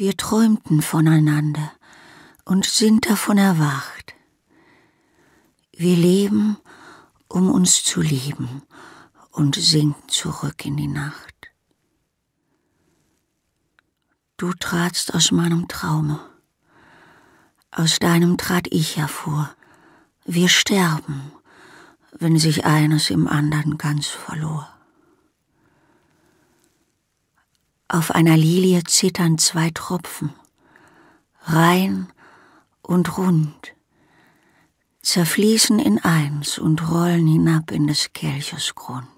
Wir träumten voneinander und sind davon erwacht. Wir leben, um uns zu lieben und sinken zurück in die Nacht. Du tratst aus meinem Traume, aus deinem trat ich hervor. Wir sterben, wenn sich eines im anderen ganz verlor. Auf einer Lilie zittern zwei Tropfen, rein und rund, zerfließen in eins und rollen hinab in des Kelches Grund.